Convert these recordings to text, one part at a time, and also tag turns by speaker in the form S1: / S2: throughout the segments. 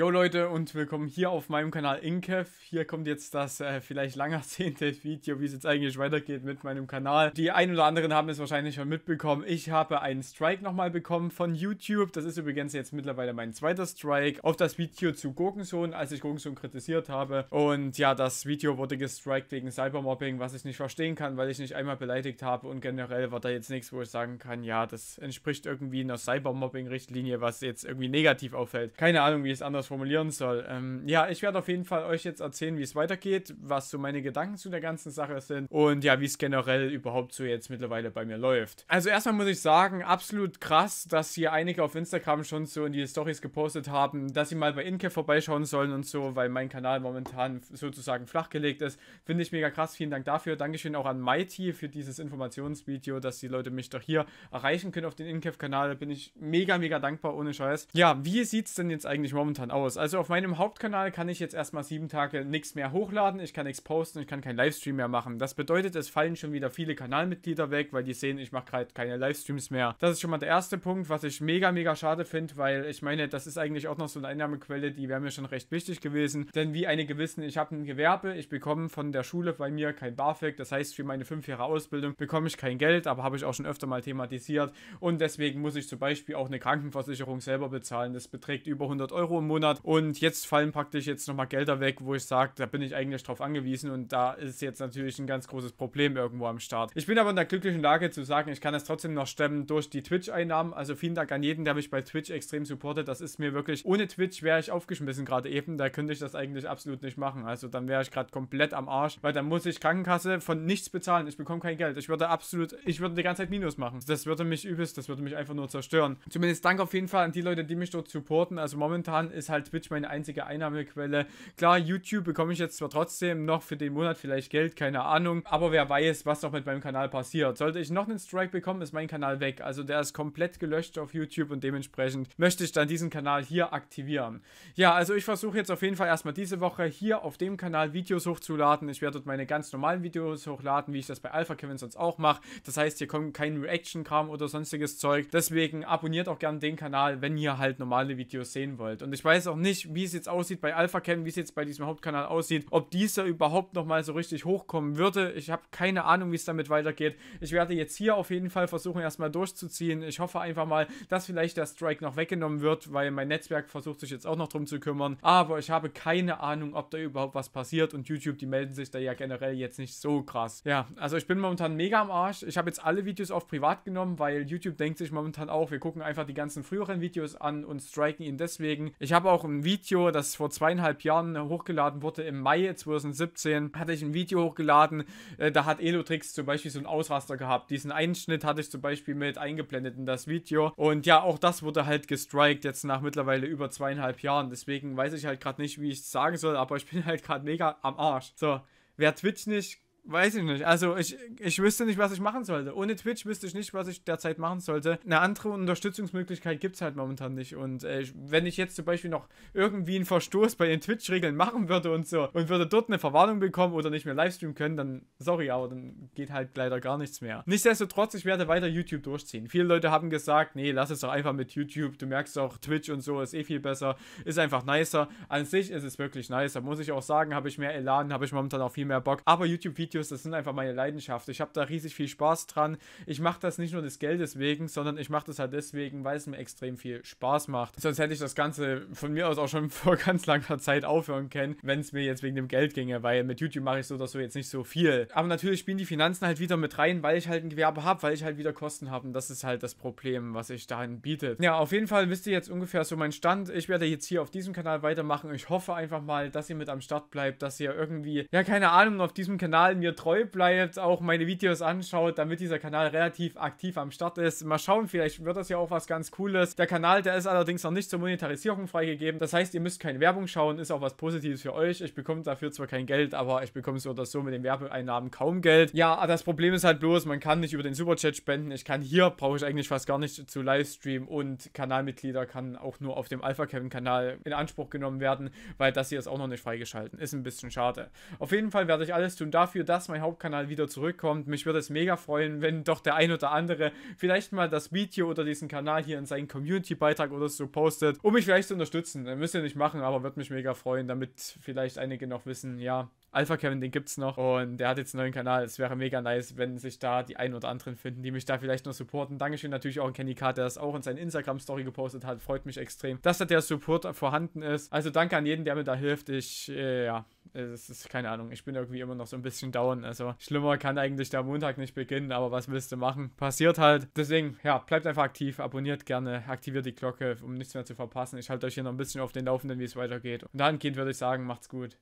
S1: Jo Leute und willkommen hier auf meinem Kanal Inkev. Hier kommt jetzt das äh, vielleicht lang ersehnte Video, wie es jetzt eigentlich weitergeht mit meinem Kanal. Die ein oder anderen haben es wahrscheinlich schon mitbekommen. Ich habe einen Strike nochmal bekommen von YouTube. Das ist übrigens jetzt mittlerweile mein zweiter Strike auf das Video zu Gurkensohn, als ich Gurkensohn kritisiert habe. Und ja, das Video wurde gestrikt wegen Cybermobbing, was ich nicht verstehen kann, weil ich nicht einmal beleidigt habe. Und generell war da jetzt nichts, wo ich sagen kann, ja, das entspricht irgendwie einer Cybermobbing-Richtlinie, was jetzt irgendwie negativ auffällt. Keine Ahnung, wie es anders formulieren soll. Ähm, ja, ich werde auf jeden Fall euch jetzt erzählen, wie es weitergeht, was so meine Gedanken zu der ganzen Sache sind und ja, wie es generell überhaupt so jetzt mittlerweile bei mir läuft. Also erstmal muss ich sagen, absolut krass, dass hier einige auf Instagram schon so in die Stories gepostet haben, dass sie mal bei Incap vorbeischauen sollen und so, weil mein Kanal momentan sozusagen flachgelegt ist. Finde ich mega krass. Vielen Dank dafür. Dankeschön auch an Mighty für dieses Informationsvideo, dass die Leute mich doch hier erreichen können auf den Incap-Kanal. Bin ich mega, mega dankbar, ohne Scheiß. Ja, wie sieht es denn jetzt eigentlich momentan aus? aus. Also auf meinem Hauptkanal kann ich jetzt erstmal sieben Tage nichts mehr hochladen, ich kann nichts posten, ich kann keinen Livestream mehr machen. Das bedeutet, es fallen schon wieder viele Kanalmitglieder weg, weil die sehen, ich mache gerade keine Livestreams mehr. Das ist schon mal der erste Punkt, was ich mega, mega schade finde, weil ich meine, das ist eigentlich auch noch so eine Einnahmequelle, die wäre mir schon recht wichtig gewesen. Denn wie einige wissen, ich habe ein Gewerbe, ich bekomme von der Schule bei mir kein BAföG, das heißt für meine fünf Jahre Ausbildung bekomme ich kein Geld, aber habe ich auch schon öfter mal thematisiert und deswegen muss ich zum Beispiel auch eine Krankenversicherung selber bezahlen. Das beträgt über 100 Euro im Monat Monat und jetzt fallen praktisch jetzt nochmal Gelder weg, wo ich sage, da bin ich eigentlich drauf angewiesen und da ist jetzt natürlich ein ganz großes Problem irgendwo am Start. Ich bin aber in der glücklichen Lage zu sagen, ich kann das trotzdem noch stemmen durch die Twitch-Einnahmen. Also vielen Dank an jeden, der mich bei Twitch extrem supportet. Das ist mir wirklich, ohne Twitch wäre ich aufgeschmissen gerade eben. Da könnte ich das eigentlich absolut nicht machen. Also dann wäre ich gerade komplett am Arsch, weil dann muss ich Krankenkasse von nichts bezahlen. Ich bekomme kein Geld. Ich würde absolut, ich würde die ganze Zeit Minus machen. Das würde mich übelst, das würde mich einfach nur zerstören. Zumindest danke auf jeden Fall an die Leute, die mich dort supporten. Also momentan ist halt Twitch meine einzige Einnahmequelle. Klar, YouTube bekomme ich jetzt zwar trotzdem noch für den Monat vielleicht Geld, keine Ahnung, aber wer weiß, was noch mit meinem Kanal passiert. Sollte ich noch einen Strike bekommen, ist mein Kanal weg. Also der ist komplett gelöscht auf YouTube und dementsprechend möchte ich dann diesen Kanal hier aktivieren. Ja, also ich versuche jetzt auf jeden Fall erstmal diese Woche hier auf dem Kanal Videos hochzuladen. Ich werde dort meine ganz normalen Videos hochladen, wie ich das bei Alpha Kevin sonst auch mache. Das heißt, hier kommt kein Reaction-Kram oder sonstiges Zeug. Deswegen abonniert auch gerne den Kanal, wenn ihr halt normale Videos sehen wollt. Und ich weiß, weiß auch nicht, wie es jetzt aussieht bei Alpha Cam, wie es jetzt bei diesem Hauptkanal aussieht, ob dieser überhaupt nochmal so richtig hochkommen würde. Ich habe keine Ahnung, wie es damit weitergeht. Ich werde jetzt hier auf jeden Fall versuchen, erstmal durchzuziehen. Ich hoffe einfach mal, dass vielleicht der Strike noch weggenommen wird, weil mein Netzwerk versucht sich jetzt auch noch drum zu kümmern. Aber ich habe keine Ahnung, ob da überhaupt was passiert und YouTube, die melden sich da ja generell jetzt nicht so krass. Ja, also ich bin momentan mega am Arsch. Ich habe jetzt alle Videos auf privat genommen, weil YouTube denkt sich momentan auch, wir gucken einfach die ganzen früheren Videos an und striken ihn deswegen. Ich habe auch ein Video, das vor zweieinhalb Jahren hochgeladen wurde, im Mai 2017 hatte ich ein Video hochgeladen, äh, da hat Elotrix zum Beispiel so einen Ausraster gehabt. Diesen Einschnitt hatte ich zum Beispiel mit eingeblendet in das Video. Und ja, auch das wurde halt gestrikt, jetzt nach mittlerweile über zweieinhalb Jahren. Deswegen weiß ich halt gerade nicht, wie ich es sagen soll, aber ich bin halt gerade mega am Arsch. So, wer Twitch nicht Weiß ich nicht. Also ich, ich wüsste nicht, was ich machen sollte. Ohne Twitch wüsste ich nicht, was ich derzeit machen sollte. Eine andere Unterstützungsmöglichkeit gibt es halt momentan nicht. Und äh, wenn ich jetzt zum Beispiel noch irgendwie einen Verstoß bei den Twitch-Regeln machen würde und so und würde dort eine Verwarnung bekommen oder nicht mehr Livestream können, dann sorry, aber dann geht halt leider gar nichts mehr. Nichtsdestotrotz, ich werde weiter YouTube durchziehen. Viele Leute haben gesagt, nee, lass es doch einfach mit YouTube. Du merkst auch, Twitch und so ist eh viel besser, ist einfach nicer. An sich ist es wirklich nicer. Muss ich auch sagen, habe ich mehr Elan, habe ich momentan auch viel mehr Bock. Aber YouTube-Videos Videos, das sind einfach meine Leidenschaft. Ich habe da riesig viel Spaß dran. Ich mache das nicht nur des Geldes wegen, sondern ich mache das halt deswegen, weil es mir extrem viel Spaß macht. Sonst hätte ich das Ganze von mir aus auch schon vor ganz langer Zeit aufhören können, wenn es mir jetzt wegen dem Geld ginge, weil mit YouTube mache ich so oder so jetzt nicht so viel. Aber natürlich spielen die Finanzen halt wieder mit rein, weil ich halt ein Gewerbe habe, weil ich halt wieder Kosten habe. Und das ist halt das Problem, was ich dahin bietet. Ja, auf jeden Fall wisst ihr jetzt ungefähr so meinen Stand. Ich werde jetzt hier auf diesem Kanal weitermachen. Ich hoffe einfach mal, dass ihr mit am Start bleibt, dass ihr irgendwie, ja, keine Ahnung, auf diesem Kanal mir treu bleibt, auch meine Videos anschaut, damit dieser Kanal relativ aktiv am Start ist. Mal schauen, vielleicht wird das ja auch was ganz Cooles. Der Kanal, der ist allerdings noch nicht zur Monetarisierung freigegeben. Das heißt, ihr müsst keine Werbung schauen, ist auch was Positives für euch. Ich bekomme dafür zwar kein Geld, aber ich bekomme so oder so mit den Werbeeinnahmen kaum Geld. Ja, das Problem ist halt bloß, man kann nicht über den Superchat spenden. Ich kann hier, brauche ich eigentlich fast gar nicht zu Livestream und Kanalmitglieder kann auch nur auf dem Alpha Kevin Kanal in Anspruch genommen werden, weil das hier ist auch noch nicht freigeschalten. Ist ein bisschen schade. Auf jeden Fall werde ich alles tun dafür, dass mein Hauptkanal wieder zurückkommt. Mich würde es mega freuen, wenn doch der ein oder andere vielleicht mal das Video oder diesen Kanal hier in seinen Community-Beitrag oder so postet, um mich vielleicht zu unterstützen. Äh, müsst ihr nicht machen, aber würde mich mega freuen, damit vielleicht einige noch wissen, ja, Alpha Kevin, den gibt's noch und der hat jetzt einen neuen Kanal. Es wäre mega nice, wenn sich da die ein oder anderen finden, die mich da vielleicht noch supporten. Dankeschön natürlich auch an Kenny K, der das auch in seine Instagram-Story gepostet hat. Freut mich extrem, dass da der Support vorhanden ist. Also danke an jeden, der mir da hilft. Ich, äh, ja, es ist keine Ahnung, ich bin irgendwie immer noch so ein bisschen down. Also schlimmer kann eigentlich der Montag nicht beginnen, aber was willst du machen? Passiert halt. Deswegen, ja, bleibt einfach aktiv, abonniert gerne, aktiviert die Glocke, um nichts mehr zu verpassen. Ich halte euch hier noch ein bisschen auf den Laufenden, wie es weitergeht. Und dahingehend würde ich sagen, macht's gut.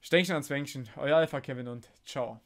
S1: Stänkchen ans Wänkchen, euer Alpha Kevin und ciao.